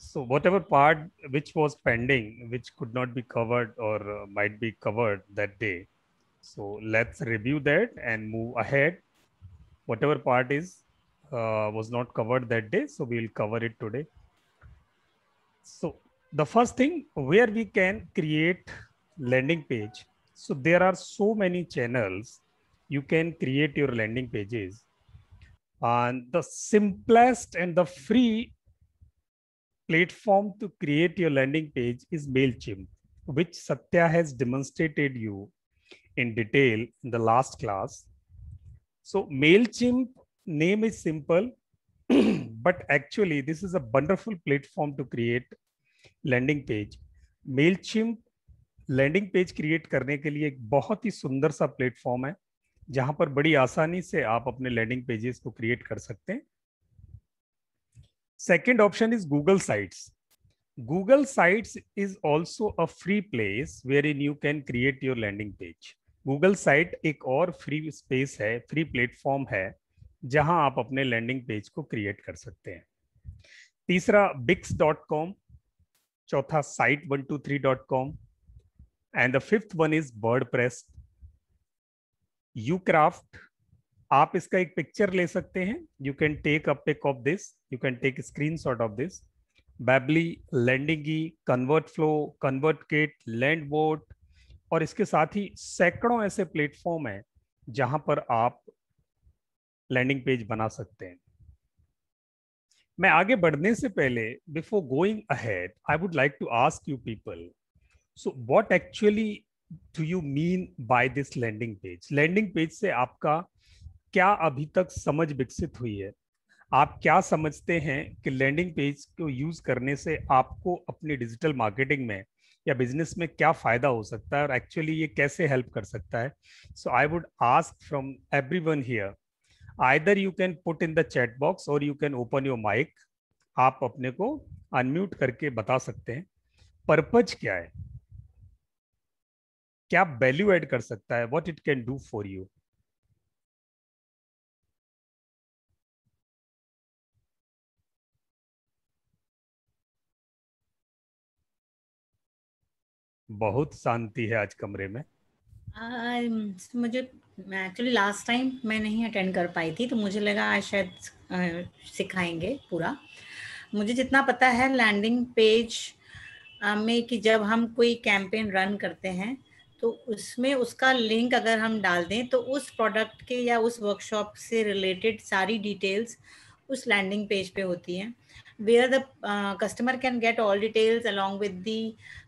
So whatever part which was pending, which could not be covered or uh, might be covered that day. So let's review that and move ahead. Whatever part is uh, was not covered that day, so we will cover it today. So the first thing where we can create landing page. So there are so many channels you can create your landing pages. And the simplest and the free platform to create your landing page is MailChimp, which Satya has demonstrated you in detail in the last class. So MailChimp name is simple, but actually this is a wonderful platform to create landing page. MailChimp landing page create करने के लिए एक बहुत ही सुंदर सा platform है जहां पर बड़ी आसानी से आप अपने landing pages को create कर सकते हैं Second option is Google Sites. Google Sites is also a free place wherein you can create your landing page. Google site एक और फ्री स्पेस है फ्री प्लेटफॉर्म है जहां आप अपने लैंडिंग पेज को क्रिएट कर सकते हैं तीसरा बिक्स डॉट कॉम चौथा site one two three dot com and the fifth one is WordPress Ucraft आप इसका एक पिक्चर ले सकते हैं you can take a pic of this you can take screenshot of this बैबली landing ConvertFlow ConvertKit Landbot और इसके साथ ही सैकड़ों ऐसे प्लेटफॉर्म हैं जहां पर आप लैंडिंग पेज बना सकते हैं मैं आगे बढ़ने से पहले before going ahead I would like to ask you people so what actually do you mean by this landing page landing page से आपका क्या अभी तक समझ विकसित हुई है आप क्या समझते हैं कि लैंडिंग पेज को यूज करने से आपको अपने डिजिटल मार्केटिंग में या बिजनेस में क्या फायदा हो सकता है और एक्चुअली ये कैसे हेल्प कर सकता है so I would ask from everyone here either you can put in the chat box or you can open your mic आप अपने को अनम्यूट करके बता सकते हैं पर्पज क्या है क्या वैल्यू एड कर सकता है what it can do for you बहुत शांति है आज कमरे में uh, मुझे एक्चुअली लास्ट टाइम मैं नहीं अटेंड कर पाई थी तो मुझे लगा आज शायद सिखाएंगे पूरा मुझे जितना पता है लैंडिंग पेज में कि जब हम कोई कैंपेन रन करते हैं तो उसमें उसका लिंक अगर हम डाल दें तो उस प्रोडक्ट के या उस वर्कशॉप से रिलेटेड सारी डिटेल्स उस लैंडिंग पेज पे होती हैं where the customer can get all details along with the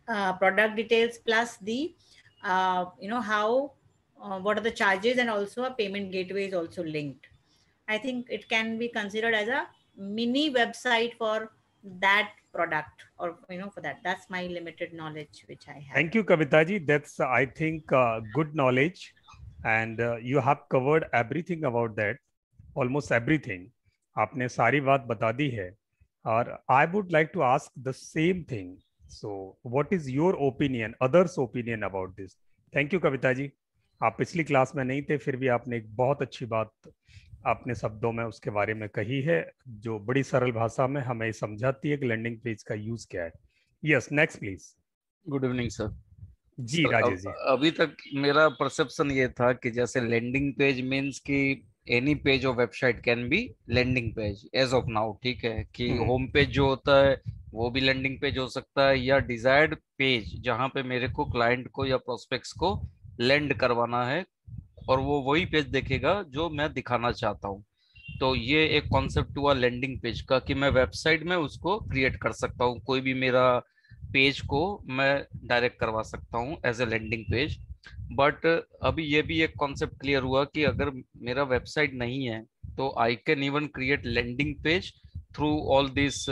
Uh, product details plus the uh, you know how uh, what are the charges and also a payment gateway is also linked i think it can be considered as a mini website for that product or you know for that that's my limited knowledge which i have thank you kavitaji that's i think uh, good knowledge and uh, you have covered everything about that almost everything आपने सारी बात बता दी है और I would like to ask the same thing so what is your opinion others opinion about this thank you Kavita ji आप पिछली class में नहीं थे फिर भी आपने एक बहुत अच्छी बात आपने शब्दों में उसके बारे में कही है जो बड़ी सरल भाषा में हमें समझाती है कि लैंडिंग पेज का यूज क्या है yes next please good evening sir ji Rajesh ji अभी तक मेरा परसेप्शन ये था कि जैसे लैंडिंग पेज मींस कि any page of website can be landing page as of now ठीक है कि होम हम्म। पेज जो होता है वो भी लैंडिंग पेज हो सकता है या डिजायर्ड पेज जहां पे मेरे को क्लाइंट को या प्रोस्पेक्ट को लैंड करवाना है और वो वही पेज देखेगा जो मैं दिखाना चाहता हूँ तो ये एक कॉन्सेप्ट हुआ लैंडिंग पेज का कि मैं वेबसाइट में उसको क्रिएट कर सकता हूँ कोई भी मेरा पेज को मैं डायरेक्ट करवा सकता हूँ as a landing page but अभी ये भी एक कॉन्सेप्ट क्लियर हुआ कि अगर मेरा वेबसाइट नहीं है तो I can even create landing page through all this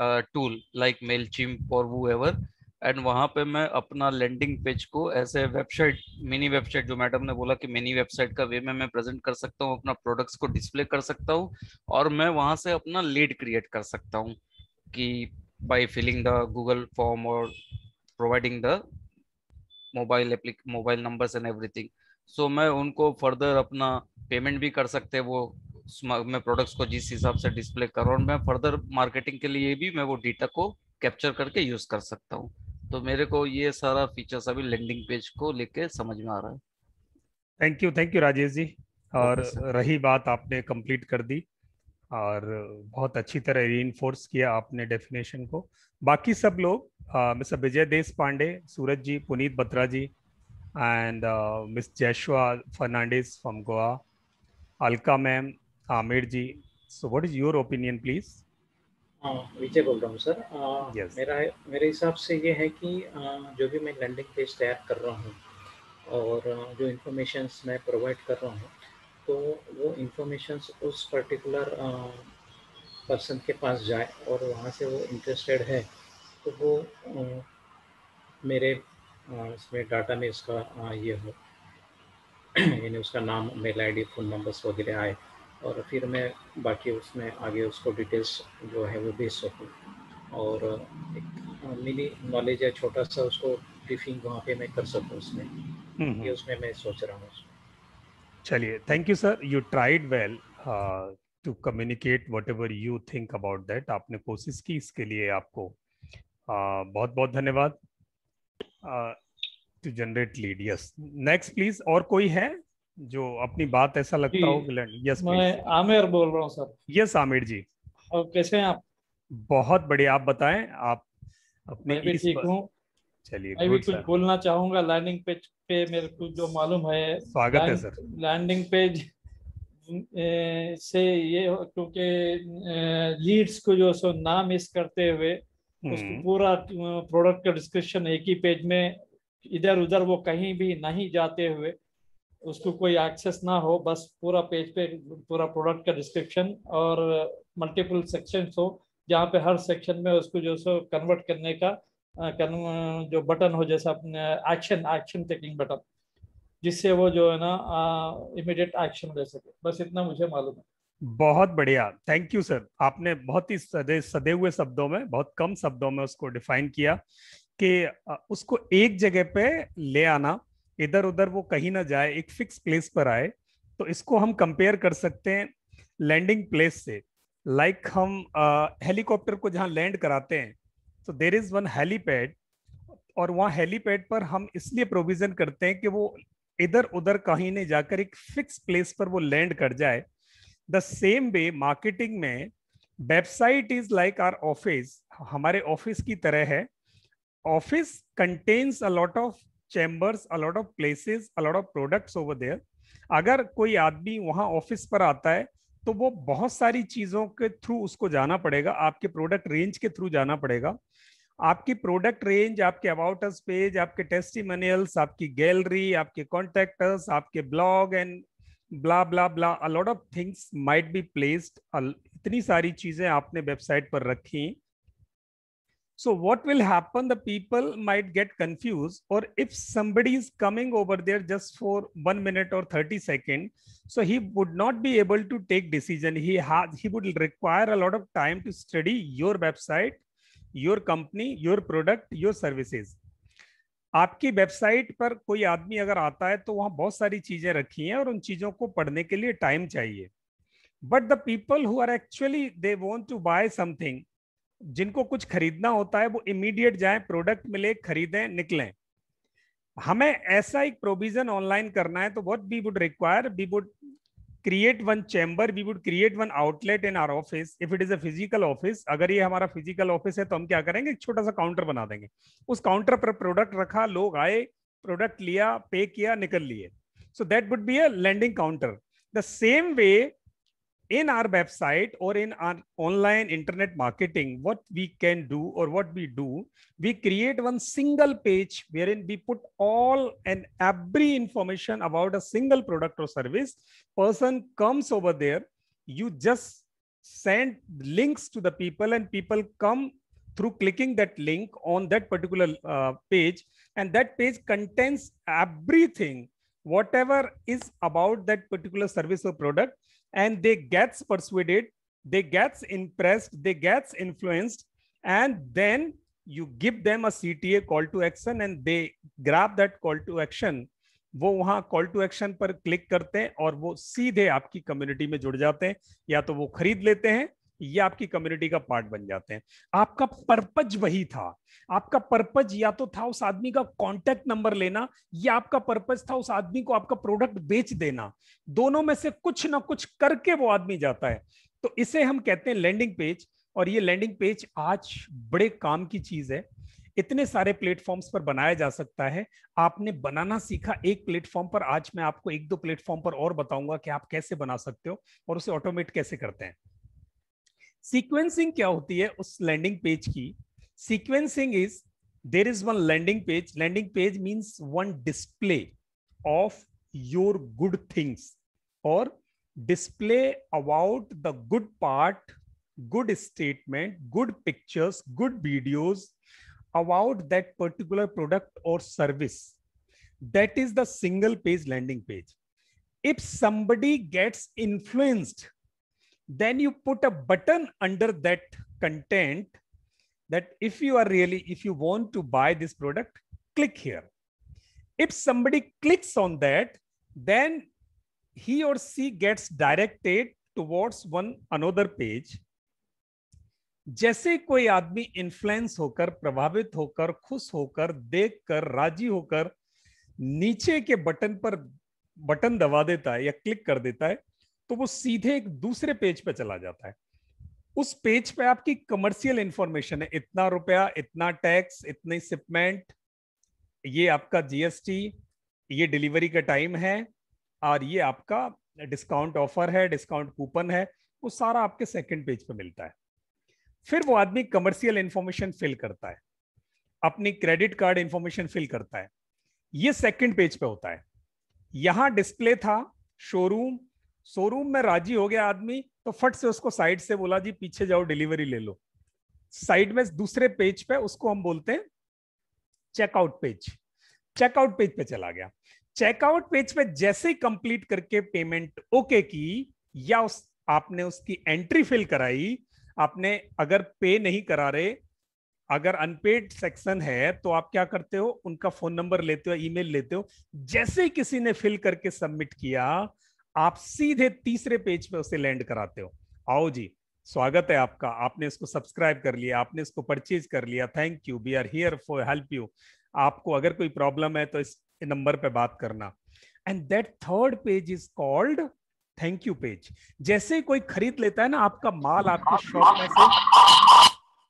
tool like mail Mailchimp और वो एवर एंड वहाँ पे मैं अपना लैंडिंग पेज को ऐसे वेबसाइट मिनी वेबसाइट जो मैडम ने बोला कि मिनी वेबसाइट का वे में मैं प्रेजेंट कर सकता हूँ अपना प्रोडक्ट्स को डिस्प्ले कर सकता हूँ और मैं वहाँ से अपना लीड क्रिएट कर सकता हूँ कि by filling the Google form और providing the mobile mobile numbers and everything so मैं उनको फर्दर अपना पेमेंट भी कर सकते वो मैं प्रोडक्ट्स को जिस हिसाब से डिस्प्ले कर रहा हूँ मैं फर्दर मार्केटिंग के लिए भी मैं वो डेटा को कैप्चर करके यूज कर सकता हूँ तो मेरे को ये सारा फीचर्स अभी लैंडिंग पेज को लेके समझ में आ रहा है thank you thank you Rajesh ji और रही बात आपने कंप्लीट कर दी और बहुत अच्छी तरह री किया आपने डेफिनेशन को बाकी सब लोग mister Vijay Desh Pandey Suraj ji Puneet Batra ji and miss Joshua Fernandes from Goa Alka ma'am Aamir हाँ, जी so what is your opinion please Vijay बोल रहा हूँ सर yes. मेरा मेरे हिसाब से ये है कि जो भी मैं लैंडिंग पेज तैयार कर रहा हूँ और जो इंफॉर्मेशंस मैं प्रोवाइड कर रहा हूँ तो वो इन्फॉर्मेशन उस पर्टिकुलर पर्सन के पास जाए और वहाँ से वो इंटरेस्टेड है तो वो मेरे इसमें डाटा में इसका ये हो यानी उसका नाम मेल आईडी फ़ोन नंबर्स वगैरह आए और फिर मैं बाकी उसमें आगे उसको डिटेल्स जो है वो भेज सकूँ और एक मिनी नॉलेज है छोटा सा उसको ब्रीफिंग वहाँ पे मैं कर सकूँ उसमें हम्म, ये हम्म। उसमें मैं सोच रहा हूँ चलिए thank you sir you tried well to communicate whatever you think about that आपने कोशिश की इसके लिए आपको uh, बहुत बहुत धन्यवाद to generate lead yes next please और कोई है जो अपनी बात ऐसा लगता हो यस मैं आमिर बोल रहा हूँ सर यस आमिर जी और कैसे हैं आप बहुत बढ़िया आप बताएं आप अपने मैं भी ठीक हूँ चलिए मैं भी कुछ बोलना चाहूंगा लैंडिंग पेज पे मेरे को जो मालूम है स्वागत है सर लैंडिंग पेज से ये क्योंकि लीड्स को जो सो ना मिस करते हुए उसको हम्म। पूरा प्रोडक्ट का डिस्क्रिप्शन एक ही पेज में इधर उधर वो कहीं भी नहीं जाते हुए उसको कोई एक्सेस ना हो बस पूरा पेज पे पूरा प्रोडक्ट का डिस्क्रिप्शन और मल्टीपल सेक्शन हो जहाँ पे हर सेक्शन में उसको जो सो कन्वर्ट करने का जो बटन हो जैसा अपने एक्शन एक्शन टेकिंग बटन जिससे वो जो है ना इमिडिएट एक्शन ले सके बस इतना मुझे मालूम है बहुत बढ़िया थैंक यू सर आपने बहुत ही सदे सदे हुए शब्दों में बहुत कम शब्दों में उसको डिफाइन किया कि उसको एक जगह पे ले आना इधर उधर वो कहीं ना जाए एक फिक्स प्लेस पर आए तो इसको हम कंपेयर कर सकते हैं लैंडिंग प्लेस से लाइक like हम हेलीकॉप्टर को जहाँ लैंड कराते हैं तो देर इज़ वन हेलीपैड और वहाँ हेलीपैड पर हम इसलिए प्रोविज़न करते हैं कि वो इधर उधर कहीं नहीं जाकर एक फिक्स प्लेस पर वो लैंड कर जाए द सेम वे मार्केटिंग में website is like our office हमारे ऑफिस की तरह है office contains a lot of chambers a lot of of a lot of product over there अगर कोई आदमी वहां ऑफिस पर आता है तो वो बहुत सारी चीज़ों के थ्रू उसको जाना पड़ेगा आपके प्रोडक्ट रेंज के थ्रू जाना पड़ेगा आपकी प्रोडक्ट रेंज आपके अबाउटस पेज आपके टेस्टिमोनियल्स आपकी गैलरी आपके कॉन्टेक्टर्स आपके blog and blah blah blah a lot of things might be placed इतनी सारी चीज़ें आपने वेबसाइट पर रखी So what will happen? The people might get confused, or if somebody is coming over there just for 1 minute or 30 second so he would not be able to take decision. He has he would require a lot of time to study your website, your company, your product, your services. आपकी website पर कोई आदमी अगर आता है तो वहाँ बहुत सारी चीजें रखी हैं और उन चीजों को पढ़ने के लिए टाइम चाहिए but the people who are actually they want to buy something जिनको कुछ खरीदना होता है वो इमीडिएट जाए प्रोडक्ट मिले खरीदें निकलें हमें ऐसा एक प्रोविजन ऑनलाइन करना है तो what we would require we would create one chamber we would create one outlet in our office if it is a physical office अगर ये हमारा फिजिकल ऑफिस है तो हम क्या करेंगे एक छोटा सा काउंटर बना देंगे उस काउंटर पर प्रोडक्ट रखा लोग आए प्रोडक्ट लिया पे किया निकल लिए so that would be a landing counter the same way in our website or in our online internet marketing, what we can do or what we do, we create one single page wherein we put all and every information about a single product or service. Person comes over there, you just send links to the people, and people come through clicking that link on that particular uh, page. And that page contains everything whatever is about that particular service or product and they gets persuaded they gets impressed they gets influenced and then you give them a cta call to action and they grab that call to action वो वहां call to action पर click करते हैं और वो सीधे आपकी community में जुड़ जाते हैं या तो वो खरीद लेते हैं ये आपकी कम्युनिटी का पार्ट बन जाते हैं आपका पर्पज वही था आपका पर्पज या तो था उस आदमी का कांटेक्ट नंबर लेना या आपका पर्पज था उस आदमी को आपका प्रोडक्ट बेच देना दोनों में से कुछ ना कुछ करके वो आदमी जाता है तो इसे हम कहते हैं लैंडिंग पेज और ये लैंडिंग पेज आज बड़े काम की चीज है इतने सारे प्लेटफॉर्म्स पर बनाया जा सकता है आपने बनाना सीखा एक प्लेटफॉर्म पर आज मैं आपको एक दो प्लेटफॉर्म पर और बताऊंगा कि आप कैसे बना सकते हो और उसे ऑटोमेट कैसे करते हैं सीक्वेंसिंग क्या होती है उस लैंडिंग पेज की sequencing is there is one landing page landing page means one display of your good things और display about the good part good statement good pictures good videos about that particular product और service that is the single page landing page if somebody gets influenced then you put a button under that content that if you are really, if you want to buy this product, click here. If somebody clicks on that, then he or she gets directed towards one another page. जैसे कोई आदमी influence होकर प्रभावित होकर खुश होकर देखकर राजी होकर नीचे के बटन पर बटन दबा देता है या क्लिक कर देता है तो वो सीधे एक दूसरे पेज पे चला जाता है उस पेज पे आपकी कमर्शियल इंफॉर्मेशन है इतना रुपया इतना टैक्स इतनी शिपमेंट ये आपका जीएसटी ये डिलीवरी का टाइम है और ये आपका डिस्काउंट ऑफर है डिस्काउंट कूपन है वो सारा आपके सेकंड पेज पे मिलता है फिर वो आदमी कमर्शियल इंफॉर्मेशन फिल करता है अपनी क्रेडिट कार्ड इंफॉर्मेशन फिल करता है ये सेकंड पेज पे होता है यहां डिस्प्ले था शोरूम शोरूम में राजी हो गया आदमी तो फट से उसको साइड से बोला जी पीछे जाओ डिलीवरी ले लो साइड में दूसरे पेज पे उसको हम बोलते हैं चेकआउट पेज चेकआउट पेज पे चला गया चेकआउट पेज पे जैसे ही कंप्लीट करके पेमेंट ओके की या उस आपने उसकी एंट्री फिल कराई आपने अगर पे नहीं करा रहे अगर अनपेड सेक्शन है तो आप क्या करते हो उनका फोन नंबर लेते हो ईमेल लेते हो जैसे ही किसी ने फिल करके सबमिट किया आप सीधे तीसरे पेज पे उसे लैंड कराते हो आओ जी स्वागत है आपका आपने इसको सब्सक्राइब कर लिया आपने इसको परचेज कर लिया thank you we are here for help you आपको अगर कोई प्रॉब्लम है तो इस नंबर पे बात करना and that third page is called thank you page जैसे कोई खरीद लेता है ना आपका माल आपके शॉप में से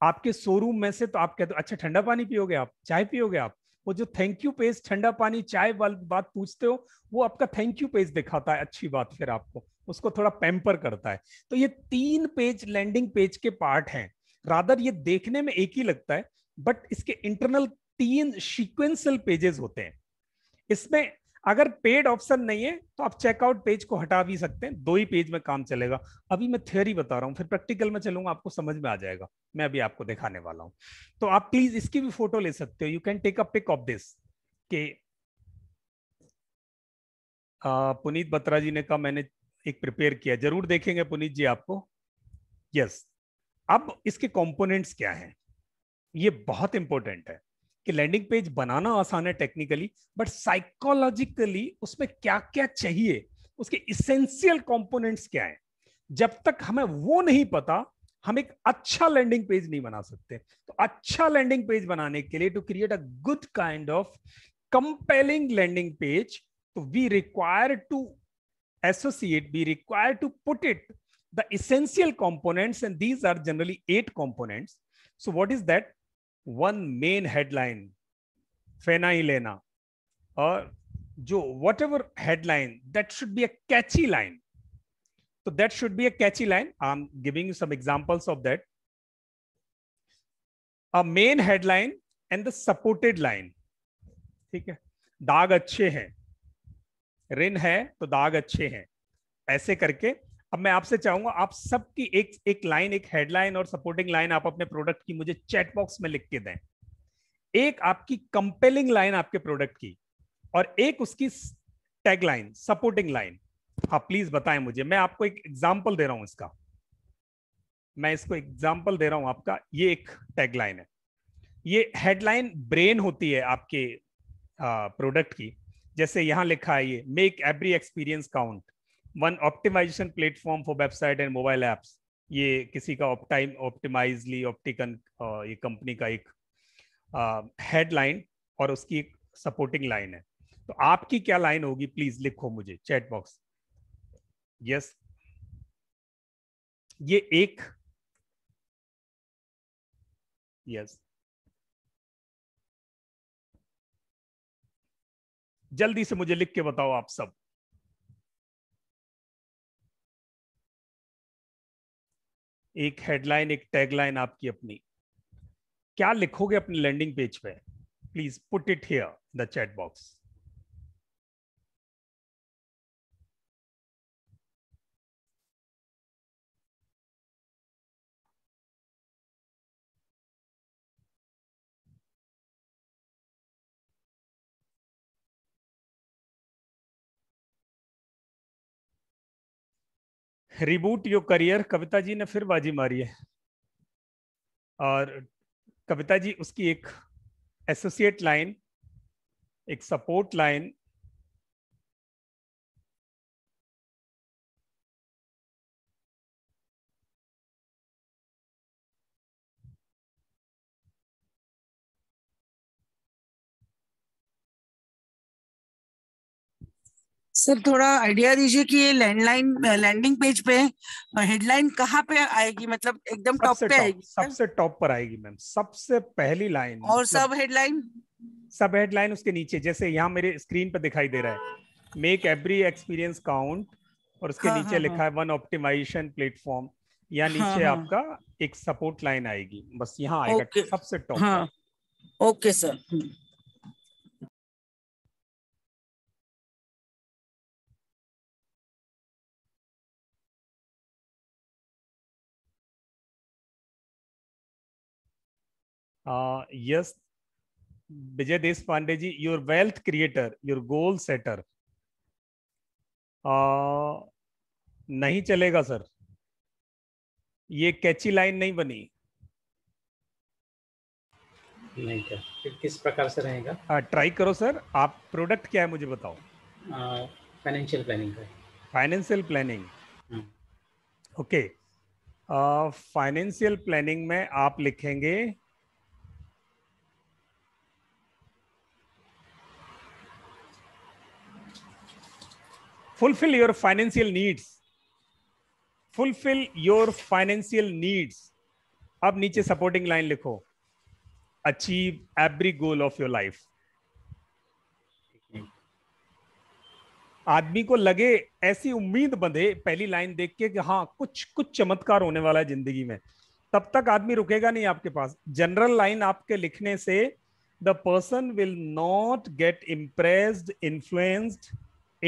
आपके शोरूम में से तो आप कहते हो अच्छा ठंडा पानी पियोगे आप चाय पियोगे आप वो जो थैंक यू पेज ठंडा पानी चाय वाली बात पूछते हो वो आपका थैंक यू पेज दिखाता है अच्छी बात फिर आपको उसको थोड़ा पैम्पर करता है तो ये तीन पेज लैंडिंग पेज के पार्ट हैं रादर ये देखने में एक ही लगता है बट इसके इंटरनल तीन सीक्वेंसल पेजेस होते हैं इसमें अगर पेड ऑप्शन नहीं है तो आप चेकआउट पेज को हटा भी सकते हैं दो ही पेज में काम चलेगा अभी मैं थियोरी बता रहा हूँ फिर प्रैक्टिकल में चलूंगा आपको समझ में आ जाएगा मैं अभी आपको दिखाने वाला हूँ तो आप प्लीज इसकी भी फोटो ले सकते हो you can take a pic of this के पुनीत बत्रा जी ने कहा मैंने एक प्रिपेयर किया जरूर देखेंगे पुनीत जी आपको यस अब इसके कॉम्पोनेंट्स क्या है ये बहुत इंपॉर्टेंट है कि लैंडिंग पेज बनाना आसान है टेक्निकली बट साइकोलॉजिकली उसमें क्या क्या चाहिए उसके इसेंशियल कॉम्पोनेंट्स क्या है जब तक हमें वो नहीं पता हम एक अच्छा लैंडिंग पेज नहीं बना सकते तो अच्छा लैंडिंग पेज बनाने के लिए to create a good kind of compelling landing page तो we require to associate we require to put it the essential components and these are generally eight components so what is that one main headline फेना ही लेना और जो whatever headline that should be a catchy line तो that should be a catchy line I am giving some examples of that a main headline and the supported line ठीक है दाग अच्छे हैं रिन है तो दाग अच्छे हैं ऐसे करके अब मैं आपसे चाहूंगा आप सबकी एक एक लाइन एक हेडलाइन और सपोर्टिंग लाइन आप अपने प्रोडक्ट की मुझे चैट बॉक्स में लिख के दें एक आपकी कंपेलिंग लाइन आपके प्रोडक्ट की और एक उसकी टैगलाइन सपोर्टिंग लाइन हाँ प्लीज बताएं मुझे मैं आपको एक एग्जाम्पल दे रहा हूं इसका मैं इसको एग्जाम्पल दे रहा हूं आपका ये एक टैगलाइन लाइन है ये हेडलाइन ब्रेन होती है आपके प्रोडक्ट की जैसे यहां लिखा है ये make every experience count one optimization platform for website and mobile apps ये किसी का ऑप्टाइम ऑप्टिमाइजली ऑप्टिकन ये कंपनी का एक हेडलाइन uh, और उसकी एक सपोर्टिंग लाइन है तो आपकी क्या लाइन होगी प्लीज लिखो मुझे चैट बॉक्स यस ये एक यस yes. जल्दी से मुझे लिख के बताओ आप सब एक हेडलाइन एक टैगलाइन आपकी अपनी क्या लिखोगे अपने लैंडिंग पेज पे please put it here the chat box reboot your career Kavita ji ने फिर बाजी मारी है और कविता जी उसकी एक एसोसिएट लाइन एक सपोर्ट लाइन सर थोड़ा आइडिया दीजिए कि ये लैंडलाइन लैंडिंग पेज पे हेडलाइन कहाँ पे आएगी मतलब एकदम टॉप पे आएगी सबसे टॉप पर आएगी मैम सबसे पहली लाइन और मतलब सब हेडलाइन सब हेडलाइन उसके नीचे जैसे यहाँ मेरे स्क्रीन पर दिखाई दे रहा है मेक एवरी एक्सपीरियंस काउंट और उसके हाँ, नीचे हाँ, लिखा हाँ। है वन ऑप्टिमाइजेशन प्लेटफॉर्म या नीचे हाँ, आपका एक सपोर्ट लाइन आएगी बस यहाँ आएगा सबसे टॉप हाँ। Okay sir hmm. Yes Vijay Desh Pandey ji your wealth creator your goal setter नहीं चलेगा सर ये कैची लाइन नहीं बनी नहीं सर फिर किस प्रकार से रहेगा ट्राई करो सर आप प्रोडक्ट क्या है मुझे बताओ financial planning financial planning okay financial planning में आप लिखेंगे fulfill your financial needs fulfill your financial needs अब नीचे सपोर्टिंग लाइन लिखो achieve every goal of your life आदमी को लगे ऐसी उम्मीद बंधे पहली लाइन देख के कि हाँ कुछ कुछ चमत्कार होने वाला है जिंदगी में तब तक आदमी रुकेगा नहीं आपके पास जनरल लाइन आपके लिखने से the person will not get impressed influenced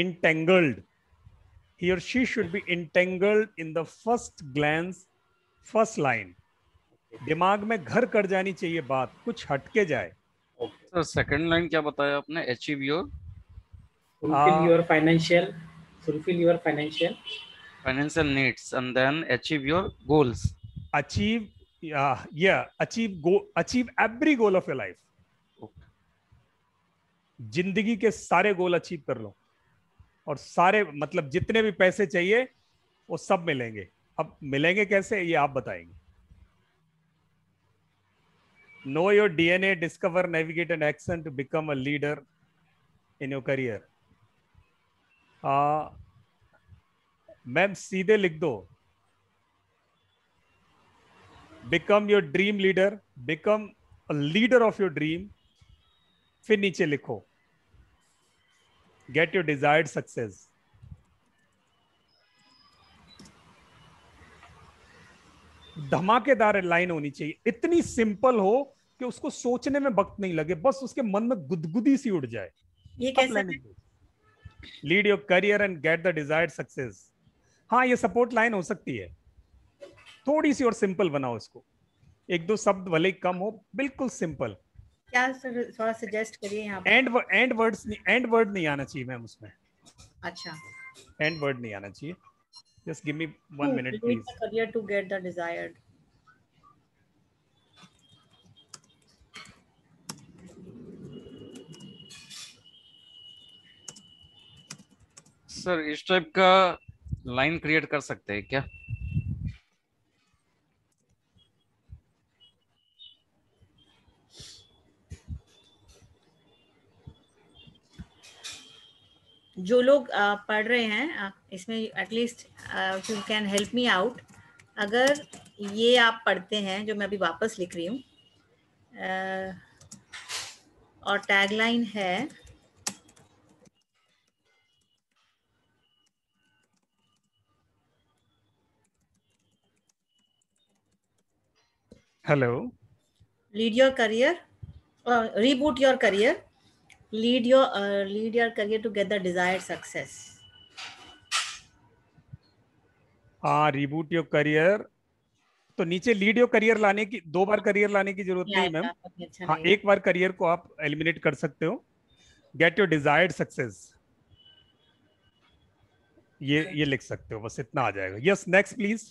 entangled he or she should be entangled in the first glance first line दिमाग में घर कर जानी चाहिए बात कुछ हटके जाए सर सेकंड लाइन क्या बताया आपने achieve your fulfil your financial fulfil your financial financial needs and then achieve your goals achieve या achieve go achieve every goal of your life जिंदगी के सारे गोल अचीव कर लो और सारे मतलब जितने भी पैसे चाहिए वो सब मिलेंगे अब मिलेंगे कैसे ये आप बताएंगे know your DNA discover navigate and action to become a leader in your career ma'am सीधे लिख दो become your dream leader become a leader of your dream फिर नीचे लिखो get your desired success धमाकेदार लाइन होनी चाहिए इतनी सिंपल हो कि उसको सोचने में वक्त नहीं लगे बस उसके मन में गुदगुदी सी उड़ जाए ये कैसे lead your career and get the desired success हाँ ये सपोर्ट लाइन हो सकती है थोड़ी सी और सिंपल बनाओ इसको एक दो शब्द भले कम हो बिल्कुल सिंपल क्या थोड़ा सजेस्ट करिए यहाँ and and words and word नहीं आना चाहिए मैम उसमें अच्छा एंड वर्ड नहीं आना चाहिए just give me one minute please to get the desired sir इस टाइप का लाइन क्रिएट कर सकते हैं क्या जो लोग पढ़ रहे हैं इसमें at least you can help me out अगर ये आप पढ़ते हैं जो मैं अभी वापस लिख रही हूँ और टैगलाइन है hello lead your career reboot your career lead your uh, lead your career to get the desired success हाँ रिबूट योर करियर तो नीचे लीड योर करियर लाने की दो बार करियर लाने की जरूरत नहीं मैम अच्छा हाँ एक बार करियर को आप एलिमिनेट कर सकते हो गेट योर डिजायर्ड सक्सेस ये ये लिख सकते हो बस इतना आ जाएगा यस नेक्स्ट प्लीज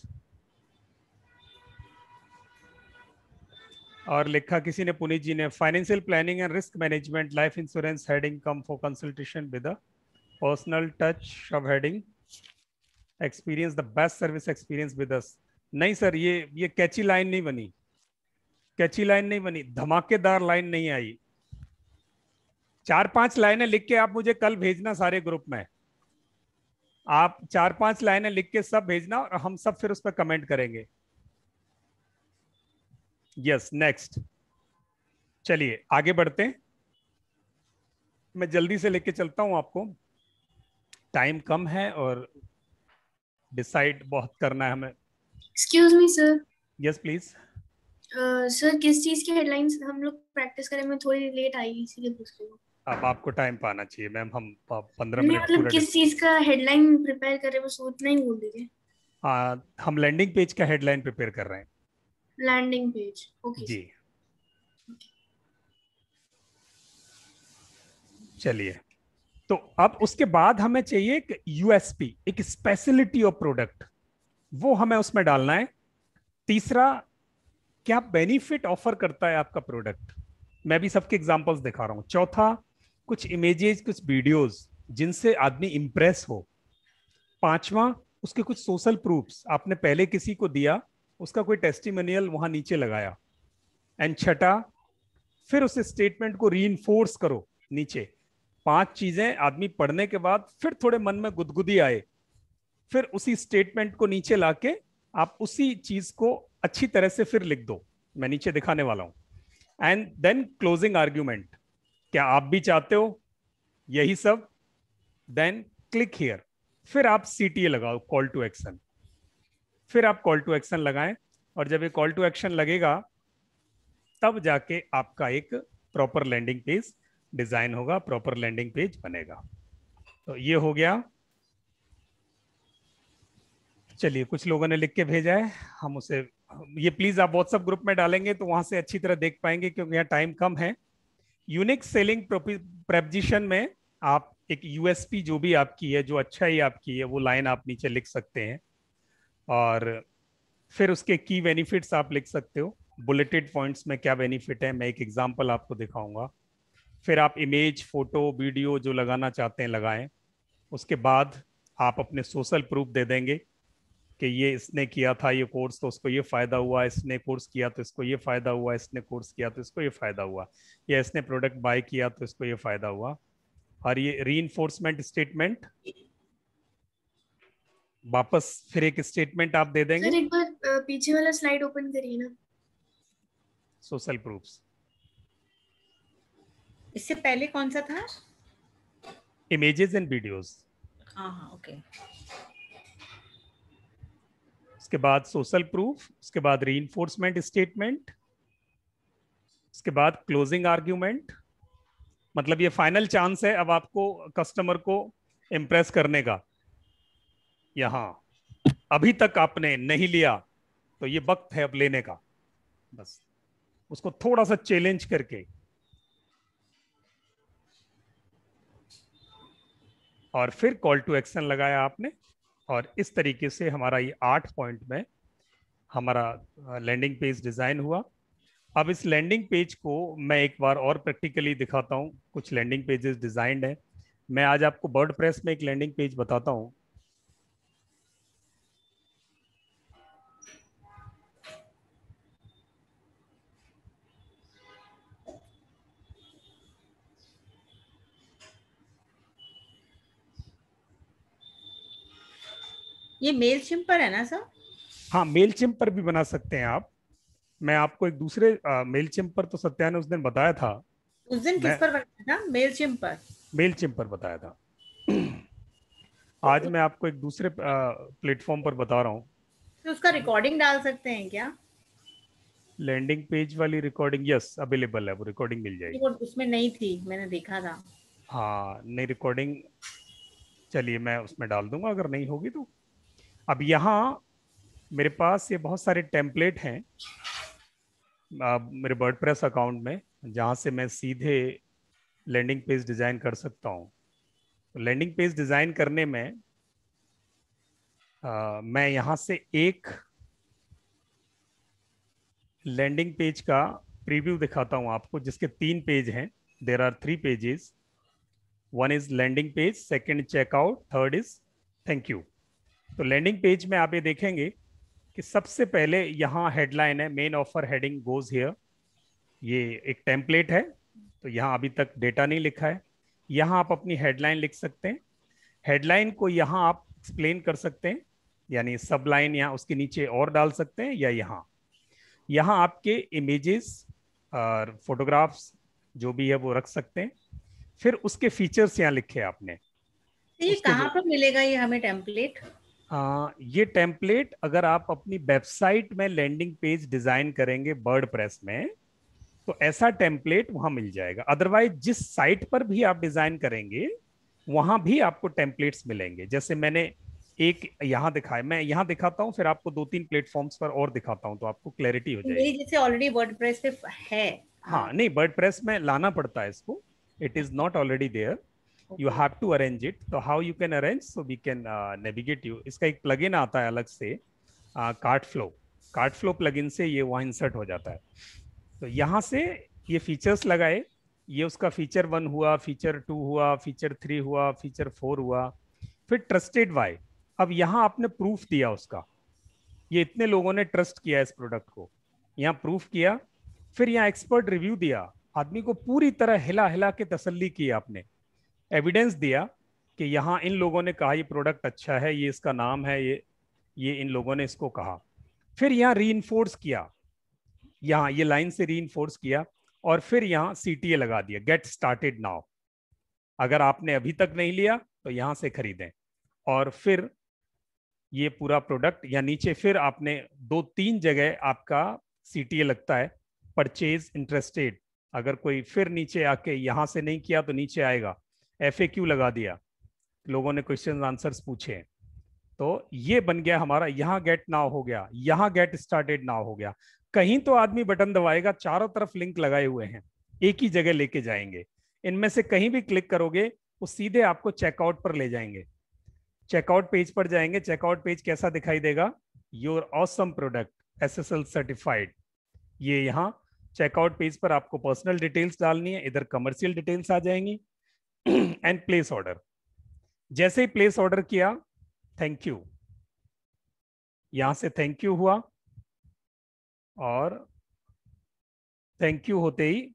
और लिखा किसी ने पुनीत जी ने financial planning and risk management life insurance heading come for consultation with personal touch subheading experience the best service experience with us नहीं सर ये ये कैची लाइन नहीं बनी कैची लाइन नहीं बनी धमाकेदार लाइन नहीं आई चार पांच लाइनें लिख के आप मुझे कल भेजना सारे ग्रुप में आप चार पांच लाइनें लिख के सब भेजना और हम सब फिर उस पर कमेंट करेंगे यस नेक्स्ट चलिए आगे बढ़ते हैं मैं जल्दी से लेके चलता हूं आपको टाइम कम है और डिसाइड बहुत करना है हमें excuse me sir yes please sir किस चीज की हेडलाइंस हम लोग प्रैक्टिस करें मैं थोड़ी लेट आई इसीलिए पूछ रही हूं अब आपको टाइम पाना चाहिए मैम हम 15 मिनट मतलब किस चीज का हेडलाइन प्रिपेयर कर रहे हैं वो उतना ही बोल दीजिए हम लैंडिंग पेज का हेडलाइन प्रिपेयर कर रहे हैं लैंडिंग पेज ओके जी चलिए तो अब उसके बाद हमें चाहिए एक यूएसपी एक स्पेशलिटी ऑफ प्रोडक्ट वो हमें उसमें डालना है तीसरा क्या बेनिफिट ऑफर करता है आपका प्रोडक्ट मैं भी सबके एग्जांपल्स दिखा रहा हूँ चौथा कुछ इमेजेस कुछ वीडियोस जिनसे आदमी इम्प्रेस हो पांचवा उसके कुछ सोशल प्रूफ्स आपने पहले किसी को दिया उसका कोई टेस्टिमोनियल वहां नीचे लगाया एंड छठा फिर उस स्टेटमेंट को री करो नीचे पांच चीजें आदमी पढ़ने के बाद फिर थोड़े मन में गुदगुदी आए फिर उसी स्टेटमेंट को नीचे लाके आप उसी चीज को अच्छी तरह से फिर लिख दो मैं नीचे दिखाने वाला हूं एंड देन क्लोजिंग आर्ग्यूमेंट क्या आप भी चाहते हो यही सब देन क्लिक हियर फिर आप सी लगाओ कॉल टू एक्शन फिर आप कॉल टू एक्शन लगाएं और जब ये कॉल टू एक्शन लगेगा तब जाके आपका एक प्रॉपर लैंडिंग पेज डिजाइन होगा प्रॉपर लैंडिंग पेज बनेगा तो ये हो गया चलिए कुछ लोगों ने लिख के भेजा है हम उसे ये प्लीज आप व्हाट्सएप ग्रुप में डालेंगे तो वहां से अच्छी तरह देख पाएंगे क्योंकि यहाँ टाइम कम है यूनिक सेलिंग प्रेपजिशन में आप एक यूएसपी जो भी आपकी है जो अच्छा ही आपकी है वो लाइन आप नीचे लिख सकते हैं और फिर उसके की बेनिफिट्स आप लिख सकते हो बुलेटेड पॉइंट्स में क्या बेनिफिट है मैं एक एग्जांपल आपको दिखाऊंगा फिर आप इमेज फोटो वीडियो जो लगाना चाहते हैं लगाएं उसके बाद आप अपने सोशल प्रूफ दे देंगे कि ये इसने किया था ये कोर्स तो उसको ये फ़ायदा हुआ इसने कोर्स किया तो इसको ये फ़ायदा हुआ इसने कोर्स किया तो इसको ये फ़ायदा हुआ या इसने प्रोडक्ट बाय किया तो इसको ये फ़ायदा हुआ और ये री स्टेटमेंट वापस फिर एक स्टेटमेंट आप दे देंगे सर एक बार पीछे वाला स्लाइड ओपन करिए ना सोशल प्रूफ्स इससे पहले कौन सा था इमेजेस एंड वीडियोस हाँ ओके हाँ, उसके बाद सोशल प्रूफ उसके बाद री स्टेटमेंट उसके बाद क्लोजिंग आर्ग्यूमेंट मतलब ये फाइनल चांस है अब आपको कस्टमर को इम्प्रेस करने का यहां अभी तक आपने नहीं लिया तो ये वक्त है अब लेने का बस उसको थोड़ा सा चैलेंज करके और फिर कॉल टू एक्शन लगाया आपने और इस तरीके से हमारा ये आठ पॉइंट में हमारा लैंडिंग पेज डिज़ाइन हुआ अब इस लैंडिंग पेज को मैं एक बार और प्रैक्टिकली दिखाता हूँ कुछ लैंडिंग पेजेस डिज़ाइंड है मैं आज आपको वर्ड में एक लैंडिंग पेज बताता हूँ ये मेल चिम पर है ना सर हाँ मेल चिम पर भी बना सकते हैं आप मैं आपको एक दूसरे आ, मेल चिम पर तो सत्या ने उस दिन बताया था उस दिन किस पर बताया था मेल चिम पर मेल चिम पर बताया था तो आज मैं आपको एक दूसरे प्लेटफॉर्म पर बता रहा हूँ तो उसका रिकॉर्डिंग डाल सकते हैं क्या लैंडिंग पेज वाली रिकॉर्डिंग यस अवेलेबल है वो रिकॉर्डिंग मिल जाएगी उसमें नहीं थी मैंने देखा था हाँ नहीं रिकॉर्डिंग चलिए मैं उसमें डाल दूंगा अगर नहीं होगी तो अब यहाँ मेरे पास ये बहुत सारे टेम्पलेट हैं मेरे वर्ड प्रेस अकाउंट में जहाँ से मैं सीधे लैंडिंग पेज डिज़ाइन कर सकता हूँ तो लैंडिंग पेज डिज़ाइन करने में आ, मैं यहाँ से एक लैंडिंग पेज का प्रीव्यू दिखाता हूँ आपको जिसके तीन पेज हैं there are three pages one is landing page second checkout third is thank you तो लैंडिंग पेज में आप ये देखेंगे कि सबसे पहले यहाँ हेडलाइन है main offer heading goes here ये एक टेम्पलेट है तो यहाँ अभी तक डेटा नहीं लिखा है यहाँ आप अपनी हेडलाइन लिख सकते हैं हेडलाइन को यहाँ आप एक्सप्लेन कर सकते हैं यानी सब लाइन यहाँ उसके नीचे और डाल सकते हैं या यहाँ यहाँ आपके इमेजेस और फोटोग्राफ्स जो भी है वो रख सकते हैं फिर उसके फीचर्स यहाँ लिखे आपने तो ये कहाँ पर मिलेगा ये हमें टेम्पलेट आ, ये टेम्पलेट अगर आप अपनी वेबसाइट में लैंडिंग पेज डिजाइन करेंगे बर्ड प्रेस में तो ऐसा टेम्पलेट वहां मिल जाएगा अदरवाइज जिस साइट पर भी आप डिजाइन करेंगे वहां भी आपको टेम्पलेट्स मिलेंगे जैसे मैंने एक यहाँ दिखाया मैं यहाँ दिखाता हूँ फिर आपको दो तीन प्लेटफॉर्म्स पर और दिखाता हूँ तो आपको क्लैरिटी हो जाएगी जैसे ऑलरेडी वर्ड प्रेस है हाँ, हाँ। नहीं प्रेस में लाना पड़ता है इसको it is not already there okay. you have to arrange it so how you can arrange so we can uh, इसका एक plugin आता है अलग से cart flow cart flow plugin से ये वहाँ इंसर्ट हो जाता है तो यहाँ से ये फीचर्स लगाए ये उसका फीचर वन हुआ फीचर टू हुआ फीचर थ्री हुआ फीचर फोर हुआ फिर ट्रस्टेड वाई अब यहाँ आपने प्रूफ दिया उसका ये इतने लोगों ने ट्रस्ट किया इस प्रोडक्ट को यहाँ प्रूफ किया फिर यहाँ एक्सपर्ट रिव्यू दिया आदमी को पूरी तरह हिला हिला के तसल्ली की आपने एविडेंस दिया कि यहाँ इन लोगों ने कहा ये प्रोडक्ट अच्छा है ये इसका नाम है ये ये इन लोगों ने इसको कहा फिर यहाँ री किया यहाँ ये लाइन से री किया और फिर यहाँ सी लगा दिया गेट स्टार्टेड नाउ अगर आपने अभी तक नहीं लिया तो यहाँ से खरीदें और फिर ये पूरा प्रोडक्ट या नीचे फिर आपने दो तीन जगह आपका सी लगता है परचेज इंटरेस्टेड अगर कोई फिर नीचे आके यहाँ से नहीं किया तो नीचे आएगा एफ लगा दिया लोगों ने क्वेश्चन आंसर्स पूछे तो ये बन गया हमारा यहाँ गेट ना हो गया यहाँ गेट स्टार्टेड नाव हो गया कहीं तो आदमी बटन दबाएगा चारों तरफ लिंक लगाए हुए हैं एक ही जगह लेके जाएंगे इनमें से कहीं भी क्लिक करोगे वो सीधे आपको चेकआउट पर ले जाएंगे चेकआउट पेज पर जाएंगे चेकआउट पेज कैसा दिखाई देगा your awesome product S S L certified ये यहाँ चेकआउट पेज पर आपको पर्सनल डिटेल्स डालनी है इधर कमर्शियल डिटेल्स आ जाएंगी एंड प्लेस ऑर्डर जैसे ही प्लेस ऑर्डर किया थैंक यू यहां से थैंक यू हुआ और थैंक यू होते ही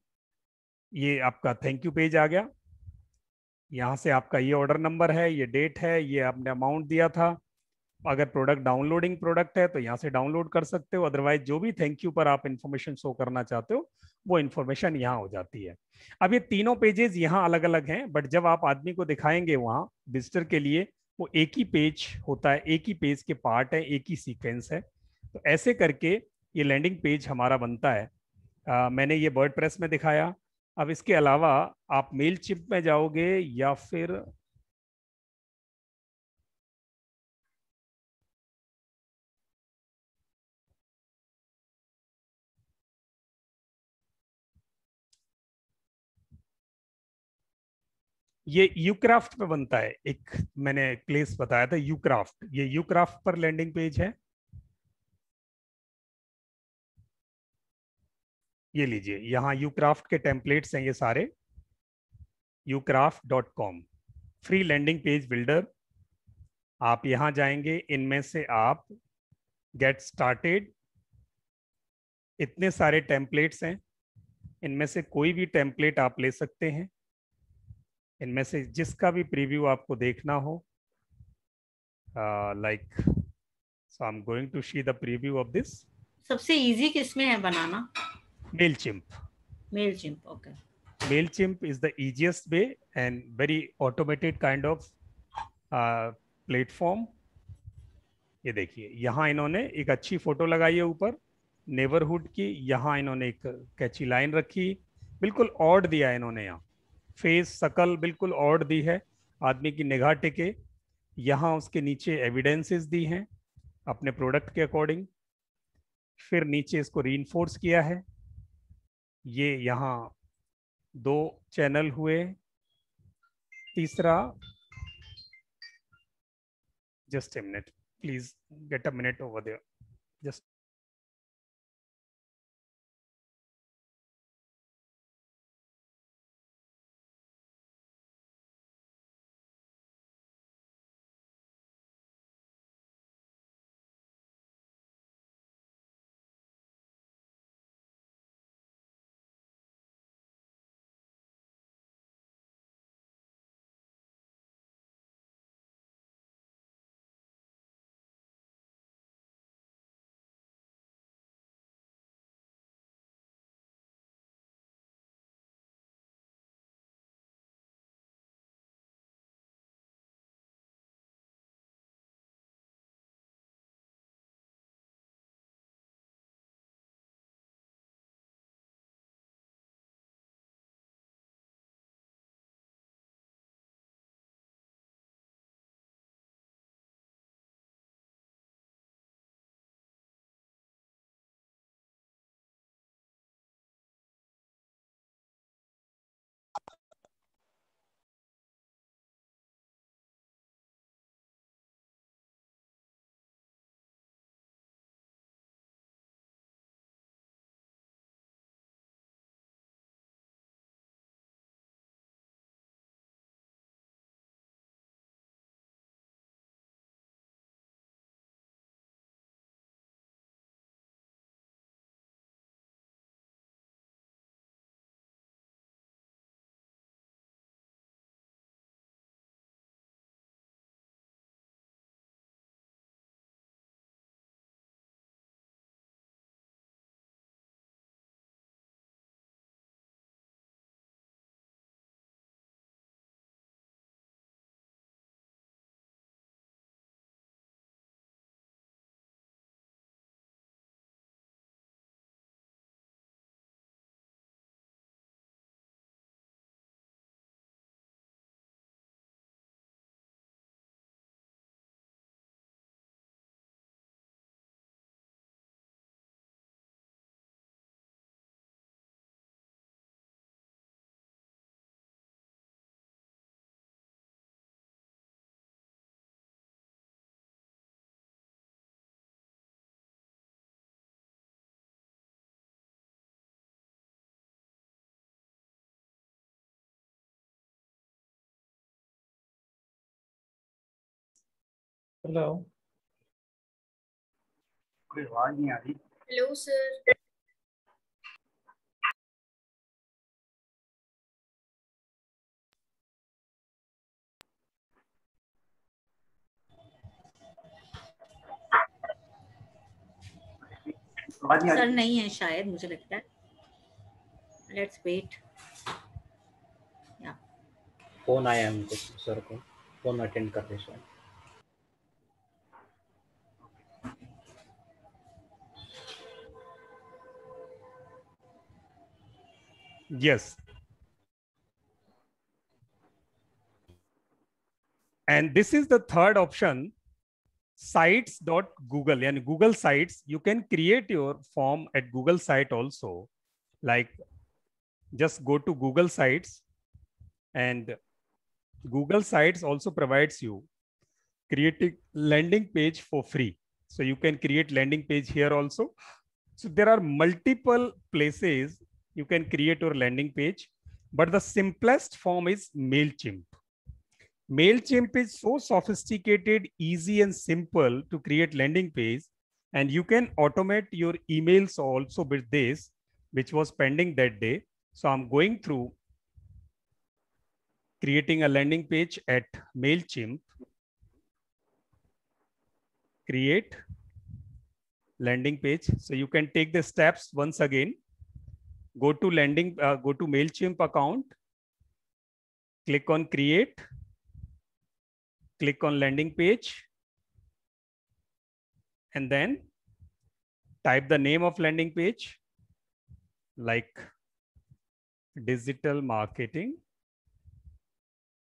ये आपका थैंक यू पेज आ गया यहां से आपका ये ऑर्डर नंबर है ये डेट है ये आपने अमाउंट दिया था अगर प्रोडक्ट डाउनलोडिंग प्रोडक्ट है तो यहां से डाउनलोड कर सकते हो अदरवाइज जो भी थैंक यू पर आप इन्फॉर्मेशन शो करना चाहते हो वो इन्फॉर्मेशन यहाँ हो जाती है अब ये तीनों पेजेस यहाँ अलग अलग हैं बट जब आप आदमी को दिखाएंगे वहाँ विजिटर के लिए वो एक ही पेज होता है एक ही पेज के पार्ट है एक ही सीक्वेंस है तो ऐसे करके ये लैंडिंग पेज हमारा बनता है आ, मैंने ये वर्ड में दिखाया अब इसके अलावा आप मेल चिप में जाओगे या फिर ये यूक्राफ्ट पे बनता है एक मैंने प्लेस बताया था यूक्राफ्ट ये यूक्राफ्ट पर लैंडिंग पेज है ये लीजिए यहाँ यूक्राफ्ट के टेम्पलेट्स हैं ये सारे Ucraft dot com free landing page builder आप यहां जाएंगे इनमें से आप गेट स्टार्टेड इतने सारे टेम्पलेट्स हैं इनमें से कोई भी टेम्पलेट आप ले सकते हैं इनमें से जिसका भी प्रीव्यू आपको देखना हो like so I am going to see the preview of this सबसे इजी किसमें है बनाना mail Mailchimp okay Mailchimp is the easiest way and very automated kind of platform ये देखिए यहाँ इन्होंने एक अच्छी फोटो लगाई है ऊपर नेबरहुड की यहाँ इन्होंने एक कैची लाइन रखी बिल्कुल ऑड दिया इन्होंने यहाँ फेस सकल बिल्कुल और दी है आदमी की निगाह टिके यहाँ उसके नीचे एविडेंसेस दी हैं अपने प्रोडक्ट के अकॉर्डिंग फिर नीचे इसको री किया है ये यहाँ दो चैनल हुए तीसरा just a minute please get a minute over there just hello कोई आवाज नहीं आ रही हेलो सर सर नहीं है शायद मुझे लगता है लेट्स वेट फोन आया है मुझे सर को फोन अटेंड कर रहे शायद Yes. And this is the third option, sites.google. And Google Sites, you can create your form at Google site also. Like just go to Google Sites and Google Sites also provides you creating landing page for free. So you can create landing page here also. So there are multiple places you can create your landing page. But the simplest form is MailChimp. MailChimp is so sophisticated, easy, and simple to create landing page. And you can automate your emails also with this, which was pending that day. So I'm going through creating a landing page at MailChimp. Create landing page. So you can take the steps once again go to landing, uh, go to MailChimp account, click on create, click on landing page, and then type the name of landing page like digital marketing.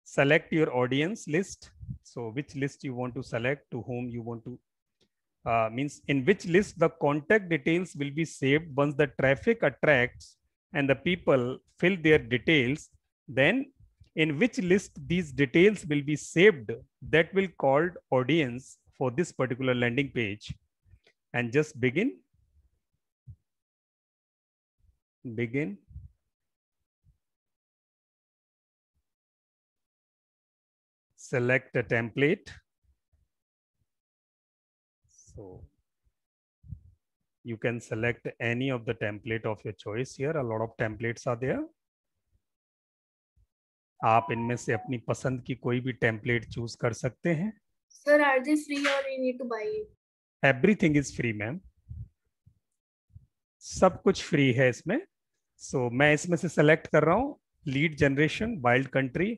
Select your audience list. So which list you want to select, to whom you want to uh, means in which list the contact details will be saved once the traffic attracts and the people fill their details then in which list these details will be saved that will called audience for this particular landing page and just begin begin select a template So you can select any of the template of your choice here. A lot of templates are there. आप इनमें से अपनी पसंद की कोई भी template choose कर सकते हैं सर आर दे फ्री और you need to buy it everything is free ma'am सब कुछ फ्री है इसमें सो so, मैं इसमें से सेलेक्ट कर रहा हूँ lead generation wild country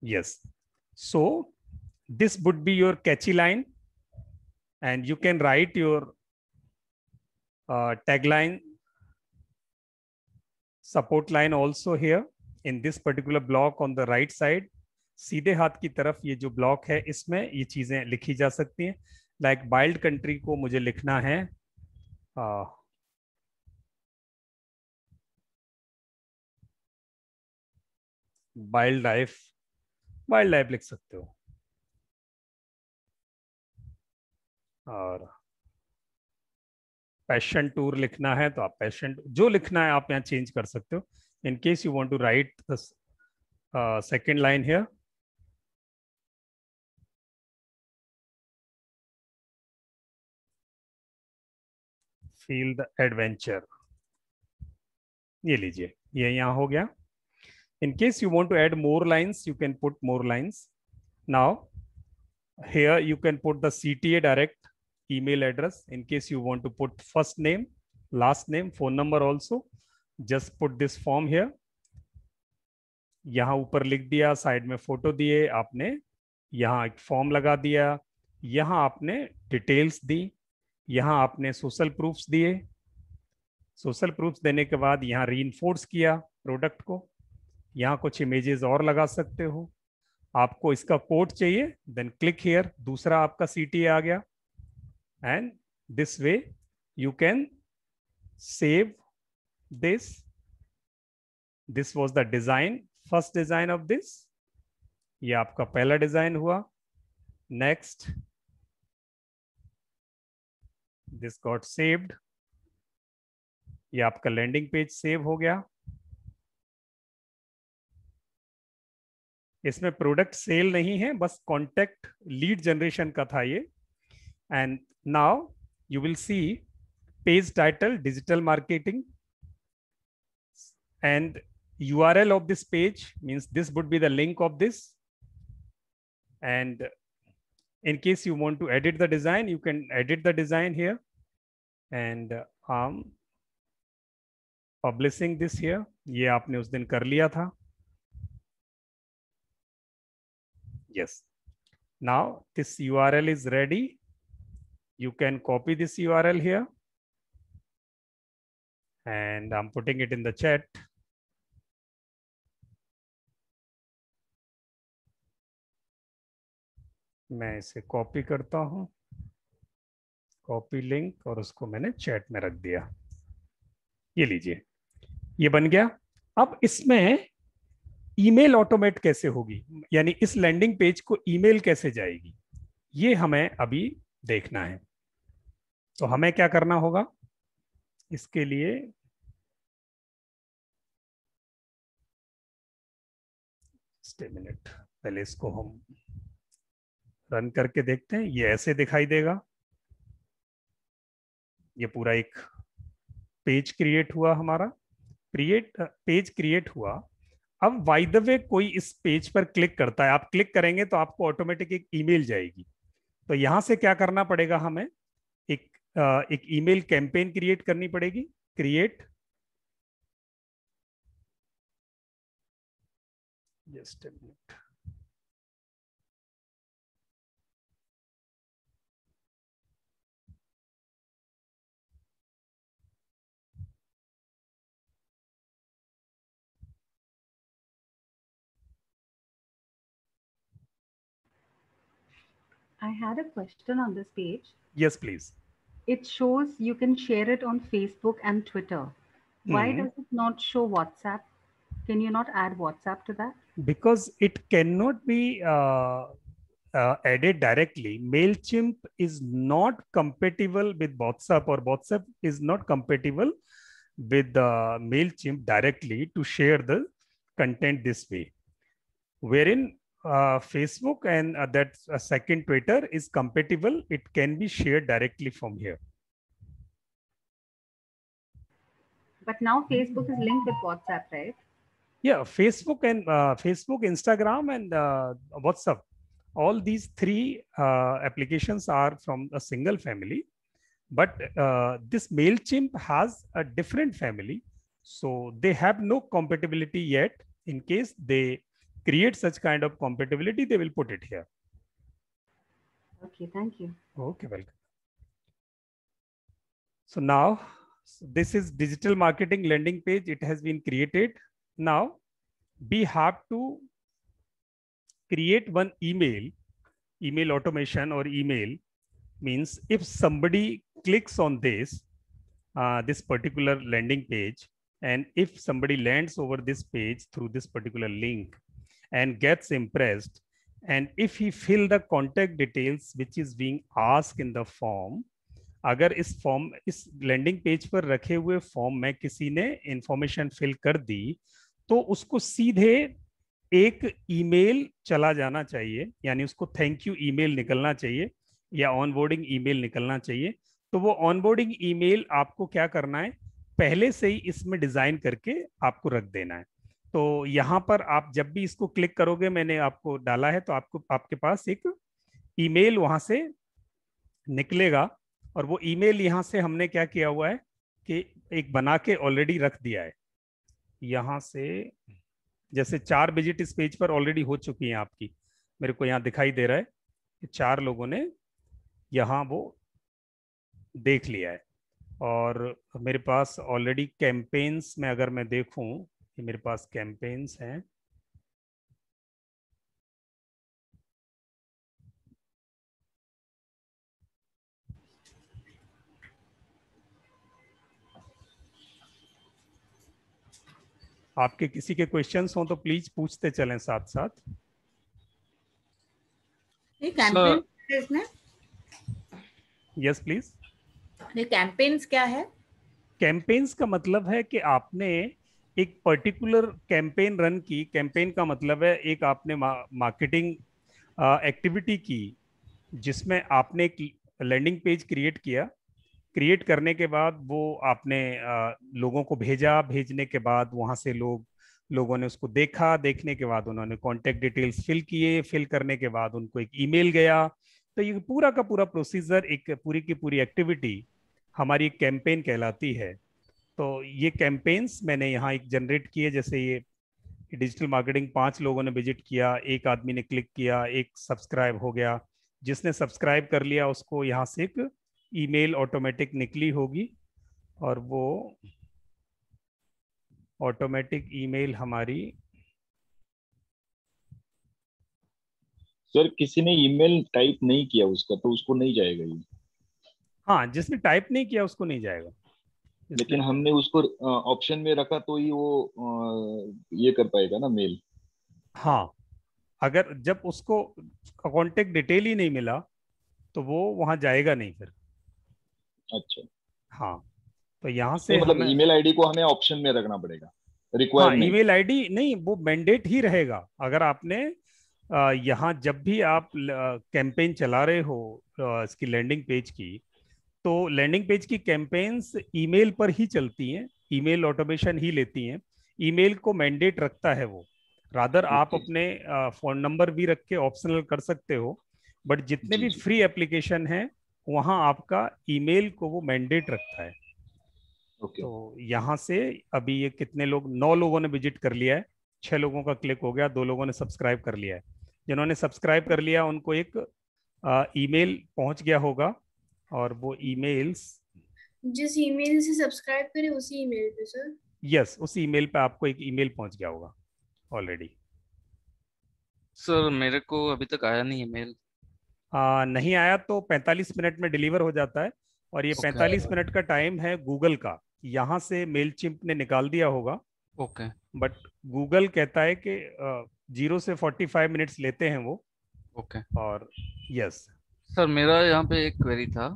Yes. So this would be your catchy line and you can write your uh, tagline support line also here in this particular block on the right side सीधे हाथ की तरफ ये जो block है इसमें ये चीजें लिखी जा सकती हैं लाइक वाइल्ड कंट्री को मुझे लिखना है वाइल्ड लाइफ वाइल्ड लाइफ लिख सकते हो और पैशन टूर लिखना है तो आप पैशन जो लिखना है आप यहाँ चेंज कर सकते हो in case you want to write the second line here feel the adventure ये लीजिए ये यहाँ हो गया In case you want to add more lines, you can put more lines. Now, here you can put the CTA direct email address in case you want to put first name, last name, phone number also. Just put this form here. यहाँ ऊपर लिख दिया side में photo दिए आपने यहाँ एक form लगा दिया यहाँ आपने डिटेल्स दी यहाँ आपने सोशल प्रूफ्स दिए सोशल प्रूफ्स देने के बाद यहाँ री किया प्रोडक्ट को यहाँ कुछ इमेजेस और लगा सकते हो आपको इसका कोड चाहिए देन क्लिक हेयर दूसरा आपका सी आ गया and this way you can save this this was the design first design of this ये आपका पहला डिजाइन हुआ नेक्स्ट दिस गॉट सेव्ड ये आपका लैंडिंग पेज सेव हो गया इसमें प्रोडक्ट सेल नहीं है बस कॉन्टेक्ट लीड जनरेशन का था ये and now you will see page title digital marketing and U R L of this page means this would be the link of this and in case you want to edit the design you can edit the design here and um publishing this here ये आपने उस दिन कर लिया था yes now this url is ready you can copy this url here and i'm putting it in the chat मैं इसे copy करता हूं कॉपी लिंक और उसको मैंने चैट में रख दिया ये लीजिए ये बन गया अब इसमें ईमेल ऑटोमेट कैसे होगी यानी इस लैंडिंग पेज को ईमेल कैसे जाएगी ये हमें अभी देखना है तो हमें क्या करना होगा इसके लिए मिनट पहले इसको हम रन करके देखते हैं ये ऐसे दिखाई देगा ये पूरा एक पेज क्रिएट हुआ हमारा क्रिएट पेज क्रिएट हुआ अब वाई द वे कोई इस पेज पर क्लिक करता है आप क्लिक करेंगे तो आपको ऑटोमेटिक एक ईमेल जाएगी तो यहाँ से क्या करना पड़ेगा हमें एक एक ईमेल कैंपेन क्रिएट करनी पड़ेगी create just minute I had a question on this page. Yes, please. It shows you can share it on Facebook and Twitter. Why mm. does it not show WhatsApp? Can you not add WhatsApp to that? Because it cannot be uh, uh, added directly. MailChimp is not compatible with WhatsApp, or WhatsApp is not compatible with uh, MailChimp directly to share the content this way. Wherein uh, Facebook and uh, that uh, second Twitter is compatible. It can be shared directly from here. But now Facebook is linked with WhatsApp, right? Yeah, Facebook and uh, Facebook, Instagram, and uh, WhatsApp. All these three uh, applications are from a single family, but this Mailchimp has a different family, so they have no compatibility yet. In case they create such kind of compatibility, they will put it here. Okay, thank you. Okay, welcome. So now so this is digital marketing landing page. It has been created. Now we have to create one email, email automation or email means if somebody clicks on this, uh, this particular landing page, and if somebody lands over this page through this particular link, and gets impressed. And if he fill the contact details which is being asked in the form, अगर इस form इस landing page पर रखे हुए form में किसी ने information fill कर दी तो उसको सीधे एक ईमेल चला जाना चाहिए यानी उसको थैंक यू ईमेल निकलना चाहिए या ऑनबोर्डिंग ईमेल निकलना चाहिए तो वो ऑनबोर्डिंग ईमेल आपको क्या करना है पहले से ही इसमें डिजाइन करके आपको रख देना है तो यहाँ पर आप जब भी इसको क्लिक करोगे मैंने आपको डाला है तो आपको आपके पास एक ईमेल वहाँ से निकलेगा और वो ईमेल यहाँ से हमने क्या किया हुआ है कि एक बना के ऑलरेडी रख दिया है यहाँ से जैसे चार विजिट इस पेज पर ऑलरेडी हो चुकी हैं आपकी मेरे को यहाँ दिखाई दे रहा है कि चार लोगों ने यहाँ वो देख लिया है और मेरे पास ऑलरेडी कैंपेन्स में अगर मैं देखूं ये मेरे पास कैंपेन्स हैं आपके किसी के क्वेश्चंस हो तो प्लीज पूछते चलें साथ साथ यस प्लीज कैंपेन्स क्या है कैंपेन्स का मतलब है कि आपने एक पर्टिकुलर कैंपेन रन की कैंपेन का मतलब है एक आपने मार्केटिंग एक्टिविटी की जिसमें आपने एक लैंडिंग पेज क्रिएट किया क्रिएट करने के बाद वो आपने आ, लोगों को भेजा भेजने के बाद वहाँ से लोग लोगों ने उसको देखा देखने के बाद उन्होंने कॉन्टेक्ट डिटेल्स फिल किए फिल करने के बाद उनको एक ईमेल गया तो ये पूरा का पूरा प्रोसीजर एक पूरी की पूरी एक्टिविटी हमारी कैंपेन कहलाती है तो ये कैंपेन्स मैंने यहाँ एक जनरेट किए जैसे ये डिजिटल मार्केटिंग पांच लोगों ने विजिट किया एक आदमी ने क्लिक किया एक सब्सक्राइब हो गया जिसने सब्सक्राइब कर लिया उसको यहाँ से एक ईमेल ऑटोमेटिक निकली होगी और वो ऑटोमेटिक ईमेल हमारी सर किसी ने ईमेल टाइप नहीं किया उसका तो उसको नहीं जाएगा ये हाँ जिसने टाइप नहीं किया उसको नहीं जाएगा लेकिन हमने उसको ऑप्शन में रखा तो ही वो ये कर पाएगा ना मेल हाँ अगर जब उसको कॉन्टेक्ट डिटेल ही नहीं मिला तो वो वहां जाएगा नहीं फिर अच्छा हाँ तो यहाँ से तो मतलब ईमेल आईडी को हमें ऑप्शन में रखना पड़ेगा हाँ, ईमेल आईडी नहीं वो मैंडेट ही रहेगा अगर आपने यहाँ जब भी आप कैंपेन चला रहे हो इसकी लैंडिंग पेज की तो लैंडिंग पेज की कैंपेन्स ईमेल पर ही चलती हैं ईमेल ऑटोमेशन ही लेती हैं ईमेल को मैंडेट रखता है वो रादर आप अपने फोन नंबर भी रख के ऑप्शनल कर सकते हो बट जितने भी फ्री एप्लीकेशन हैं वहाँ आपका ईमेल को वो मैंडेट रखता है okay. तो यहाँ से अभी ये कितने लोग नौ लोगों ने विजिट कर लिया है छह लोगों का क्लिक हो गया दो लोगों ने सब्सक्राइब कर लिया है जिन्होंने सब्सक्राइब कर लिया उनको एक ईमेल पहुंच गया होगा और वो ईमेल्स जिस ईमेल से सब्सक्राइब करें उसी ईमेल पे सर यस उस ईमेल पे आपको एक ईमेल पहुंच गया होगा ऑलरेडी सर मेरे को अभी तक आया नहीं ईमेल आ, नहीं आया तो 45 मिनट में डिलीवर हो जाता है और ये okay. 45 मिनट का टाइम है गूगल का यहाँ से मेल चिंप ने निकाल दिया होगा ओके बट गूगल कहता है कि जीरो से 45 मिनट्स लेते हैं वो ओके okay. और यस yes, सर मेरा यहाँ पे एक क्वेरी था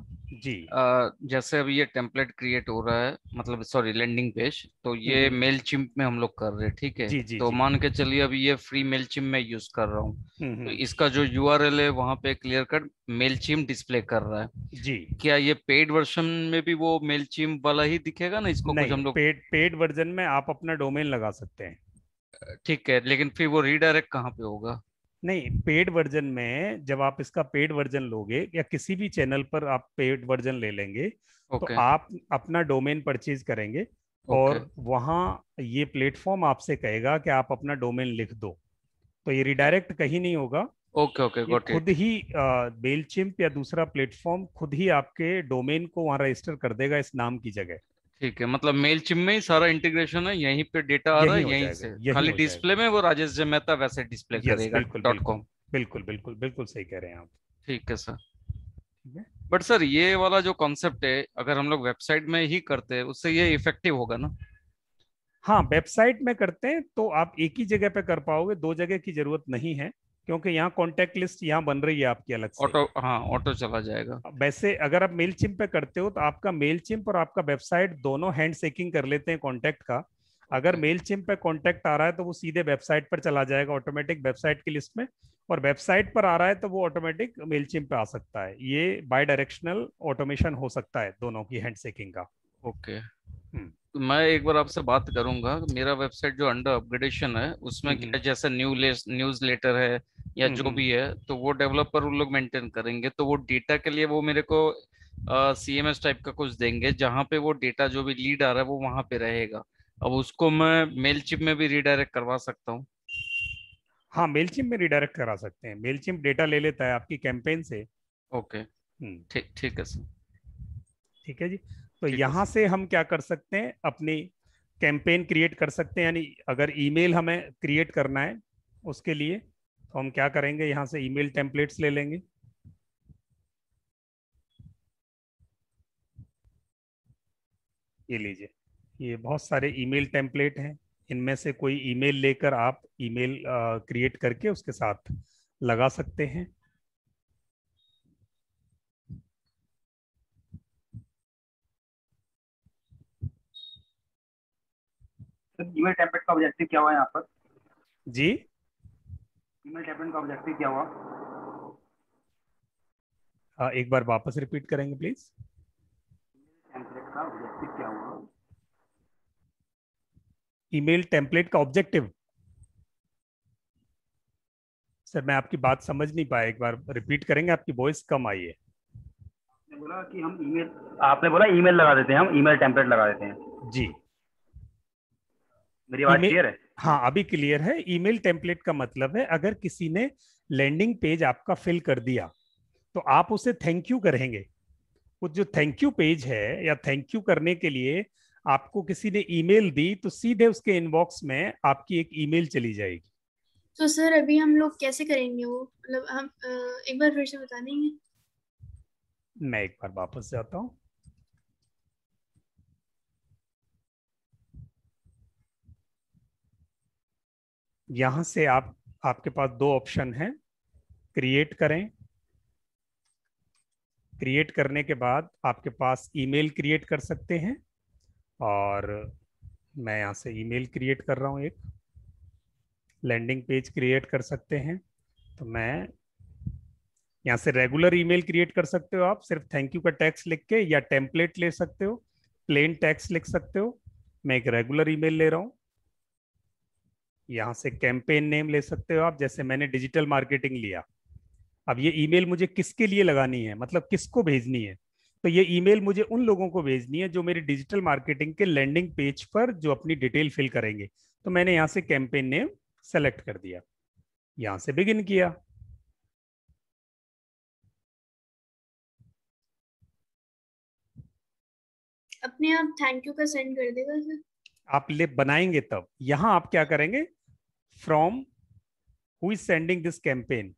जी आ, जैसे अभी ये टेम्पलेट क्रिएट हो रहा है मतलब सॉरी लैंडिंग पेज तो ये मेल चिम्प हम्म। में हम लोग कर रहे हैं ठीक है जी, जी, तो मान के चलिए अभी ये फ्री मेल चिम में यूज कर रहा हूँ हम्म, हम्म। तो इसका जो यू आर एल है वहाँ पे clear cut Mailchimp display कर रहा है जी क्या ये पेड वर्जन में भी वो मेल चिम वाला ही दिखेगा ना इसको कुछ हम लोग पेड पेड वर्जन में आप अपना डोमेन लगा सकते हैं ठीक है लेकिन फिर वो रीडायरेक्ट कहाँ पे होगा नहीं पेड वर्जन में जब आप इसका पेड वर्जन लोगे या किसी भी चैनल पर आप पेड वर्जन ले लेंगे तो okay. तो आप अपना डोमेन परचेज करेंगे okay. और वहां ये प्लेटफॉर्म आपसे कहेगा कि आप अपना डोमेन लिख दो तो ये रिडायरेक्ट कहीं नहीं होगा ओके ओके खुद ही बेलचिम्प या दूसरा प्लेटफॉर्म खुद ही आपके डोमेन को वहां रजिस्टर कर देगा इस नाम की जगह ठीक है मतलब मेलचिम में ही सारा इंटीग्रेशन है यहीं पे डेटा आ रहा है यहीं से यही खाली डिस्प्ले में वो राजेश मेहता वैसे डिस्प्ले करेगा डॉट कॉम बिल्कुल बिल्कुल बिल्कुल सही कह रहे हैं आप ठीक है सर बट सर ये वाला जो कॉन्सेप्ट है अगर हम लोग वेबसाइट में ही करते हैं उससे ये इफेक्टिव होगा ना हाँ वेबसाइट में करते हैं तो आप एक ही जगह पे कर पाओगे दो जगह की जरूरत नहीं है क्योंकि यहाँ कॉन्टेक्ट लिस्ट यहाँ बन रही है आपकी अलग से ऑटो हाँ ऑटो चला जाएगा वैसे अगर आप मेल पे करते हो तो आपका मेल चिम्प और आपका वेबसाइट दोनों हैंड सेकिंग कर लेते हैं कॉन्टेक्ट का अगर मेल हाँ। चिम पे कॉन्टेक्ट आ रहा है तो वो सीधे वेबसाइट पर चला जाएगा ऑटोमेटिक वेबसाइट की लिस्ट में और वेबसाइट पर आ रहा है तो वो ऑटोमेटिक मेल चिम पे आ सकता है ये बाई डायरेक्शनल ऑटोमेशन हो सकता है दोनों की हैंड सेकिंग का ओके okay. हम्म। तो मैं एक बार आपसे बात करूंगा मेरा वेबसाइट जो अंडर अपग्रेडेशन है उसमें हम्म। क्या जैसे न्यू न्यूज लेटर है या हम्म, जो भी है तो वो डेवलपर उन लोग मेंटेन करेंगे तो वो डेटा के लिए वो मेरे को सी एम एस टाइप का कुछ देंगे जहाँ पे वो डेटा जो भी लीड आ रहा है वो वहां पे रहेगा अब उसको मैं मेल चिप में भी रिडायरेक्ट करवा सकता हूँ हाँ मेल चिप में रिडायरेक्ट करा सकते हैं मेल चिप डेटा ले लेता है आपकी कैंपेन से ओके ठीक ठीक है सर ठीक है जी तो यहाँ से हम क्या कर सकते हैं अपनी कैंपेन क्रिएट कर सकते हैं यानी अगर ईमेल हमें क्रिएट करना है उसके लिए तो हम क्या करेंगे यहाँ से ईमेल टेम्पलेट्स ले लेंगे ये लीजिए ये बहुत सारे ईमेल टेम्पलेट हैं इनमें से कोई ईमेल लेकर आप ईमेल क्रिएट करके उसके साथ लगा सकते हैं तो ईमेल टेम्पलेट का ऑब्जेक्टिव क्या हुआ यहाँ पर जी ईमेल टेम्पलेट का ऑब्जेक्टिव क्या हुआ हाँ, एक बार वापस रिपीट करेंगे प्लीज ईमेल टेम्पलेट का ऑब्जेक्टिव सर मैं आपकी बात समझ नहीं पाया एक बार रिपीट करेंगे आपकी वॉइस कम आई है बोला कि हम ईमेल आपने बोला ईमेल लगा देते हैं हम ईमेल टेम्पलेट लगा देते हैं जी मेरी आवाज क्लियर है हाँ अभी क्लियर है ईमेल टेम्पलेट का मतलब है अगर किसी ने लैंडिंग पेज आपका फिल कर दिया तो आप उसे थैंक यू करेंगे वो जो थैंक यू पेज है या थैंक यू करने के लिए आपको किसी ने ईमेल दी तो सीधे उसके इनबॉक्स में आपकी एक ईमेल चली जाएगी तो सर अभी हम लोग कैसे करेंगे वो मतलब हम एक बार फिर से बता देंगे मैं एक बार वापस जाता हूँ यहाँ से आप आपके पास दो ऑप्शन हैं क्रिएट करें क्रिएट करने के बाद आपके पास ईमेल क्रिएट कर सकते हैं और मैं यहाँ से ईमेल क्रिएट कर रहा हूँ एक लैंडिंग पेज क्रिएट कर सकते हैं तो मैं यहाँ से रेगुलर ईमेल क्रिएट कर सकते हो आप सिर्फ थैंक यू का टैक्स लिख के या टेम्पलेट ले सकते हो प्लेन टैक्स लिख सकते हो मैं एक रेगुलर ईमेल ले रहा हूँ यहां से कैंपेन नेम ले सकते हो आप जैसे मैंने डिजिटल मार्केटिंग लिया अब ये ईमेल मुझे किसके लिए लगानी है मतलब किसको भेजनी है तो ये ईमेल मुझे उन लोगों को भेजनी है जो मेरे डिजिटल मार्केटिंग के लैंडिंग पेज पर जो अपनी डिटेल फिल करेंगे तो मैंने यहां से कैंपेन नेम सेलेक्ट कर दिया यहां से बिगिन किया अपने आप थैंक यू का सेंड कर देगा सर आप ले बनाएंगे तब यहां आप क्या करेंगे from who is sending this campaign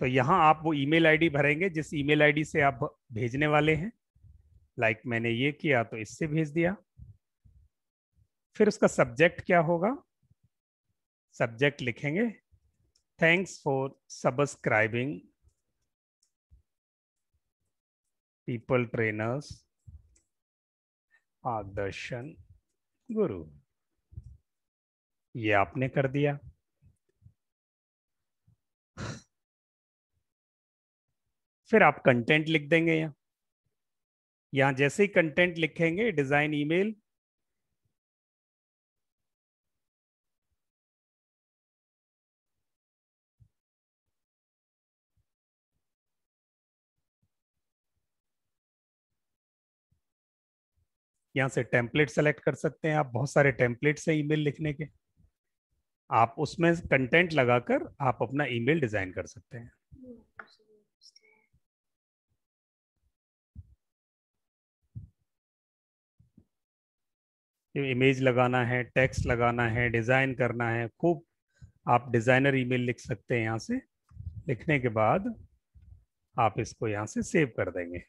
तो यहां आप वो ईमेल आईडी भरेंगे जिस ईमेल आईडी से आप भेजने वाले हैं लाइक like मैंने ये किया तो इससे भेज दिया फिर उसका सब्जेक्ट क्या होगा सब्जेक्ट लिखेंगे thanks for subscribing people trainers आदर्शन गुरु ये आपने कर दिया फिर आप कंटेंट लिख देंगे यहां यहां जैसे ही कंटेंट लिखेंगे डिजाइन ईमेल यहाँ से टेम्पलेट सेलेक्ट कर सकते हैं आप बहुत सारे टेम्पलेट्स हैं ईमेल लिखने के आप उसमें कंटेंट लगाकर आप अपना ईमेल डिजाइन कर सकते हैं इमेज लगाना है टेक्स्ट लगाना है डिजाइन करना है खूब आप डिजाइनर ईमेल लिख सकते हैं यहाँ से लिखने के बाद आप इसको यहाँ से सेव कर देंगे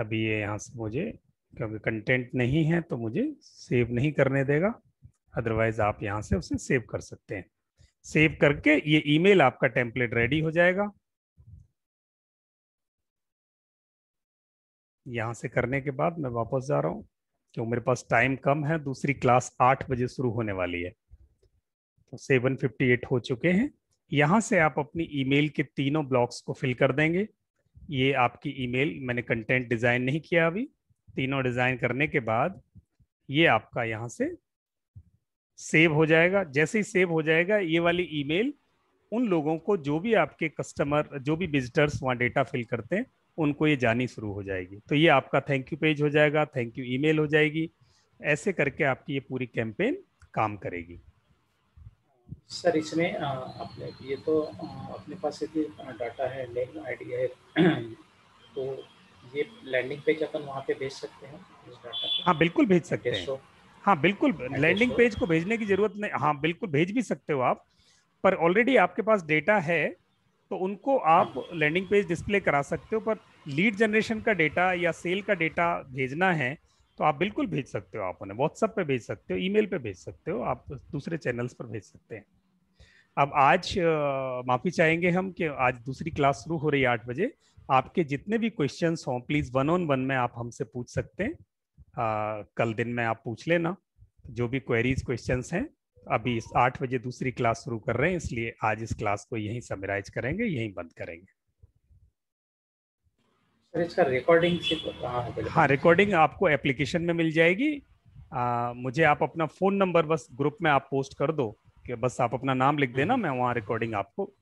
अभी ये यहाँ से मुझे क्योंकि कंटेंट नहीं है तो मुझे सेव नहीं करने देगा अदरवाइज आप यहाँ से उसे सेव कर सकते हैं सेव करके ये ईमेल आपका टेम्पलेट रेडी हो जाएगा यहाँ से करने के बाद मैं वापस जा रहा हूँ क्यों मेरे पास टाइम कम है दूसरी क्लास आठ बजे शुरू होने वाली है तो सेवन फिफ्टी एट हो चुके हैं यहाँ से आप अपनी ईमेल के तीनों ब्लॉक्स को फिल कर देंगे ये आपकी ईमेल मैंने कंटेंट डिज़ाइन नहीं किया अभी तीनों डिज़ाइन करने के बाद ये आपका यहाँ से सेव हो जाएगा जैसे ही सेव हो जाएगा ये वाली ईमेल उन लोगों को जो भी आपके कस्टमर जो भी विजिटर्स वहां डेटा फिल करते हैं उनको ये जानी शुरू हो जाएगी तो ये आपका थैंक यू पेज हो जाएगा थैंक यू ईमेल हो जाएगी ऐसे करके आपकी ये पूरी कैंपेन काम करेगी सर इसमें अपने ये तो अपने पास डाटा है लेकिन आइडिया है तो ये लैंडिंग पेज अपन वहाँ पे भेज सकते हैं हाँ बिल्कुल भेज सकते हैं हाँ बिल्कुल लैंडिंग पेज को भेजने की जरूरत नहीं हाँ बिल्कुल भेज भी सकते हो आप पर ऑलरेडी आपके पास डेटा है तो उनको आप लैंडिंग पेज डिस्प्ले करा सकते हो पर लीड जनरेशन का डेटा या सेल का डेटा भेजना है तो आप बिल्कुल भेज सकते हो आप उन्हें व्हाट्सएप पे भेज सकते हो ईमेल पे भेज सकते हो आप दूसरे चैनल्स पर भेज सकते हैं अब आज माफ़ी चाहेंगे हम कि आज दूसरी क्लास शुरू हो रही है आठ बजे आपके जितने भी क्वेश्चंस हों प्लीज वन ऑन वन में आप हमसे पूछ सकते हैं आ, कल दिन में आप पूछ लेना जो भी क्वेरीज क्वेश्चंस हैं अभी इस आठ बजे दूसरी क्लास शुरू कर रहे हैं इसलिए आज इस क्लास को यहीं समराइज करेंगे यहीं बंद करेंगे सर इसका रिकॉर्डिंग तो हाँ रिकॉर्डिंग आपको एप्लीकेशन में मिल जाएगी आ, मुझे आप अपना फोन नंबर बस ग्रुप में आप पोस्ट कर दो कि बस आप अपना नाम लिख देना हम्म। मैं वहाँ रिकॉर्डिंग आपको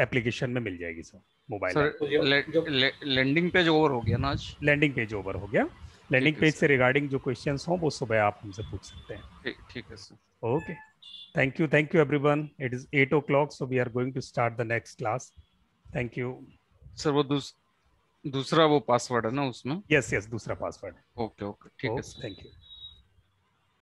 एप्लीकेशन में मिल जाएगी sir mobile sir landing page over हो गया ना आज लैंडिंग पेज ओवर हो गया लैंडिंग पेज से रिगार्डिंग जो क्वेश्चंस हो वो सुबह आप हमसे पूछ सकते हैं ठीक है sir okay thank you thank you everyone it is 8 o'clock so we are going to start the next class thank you sir वो दूस, दूसरा वो पासवर्ड है ना उसमें यस यस दूसरा पासवर्ड ओके ओके ठीक है थैंक oh, यू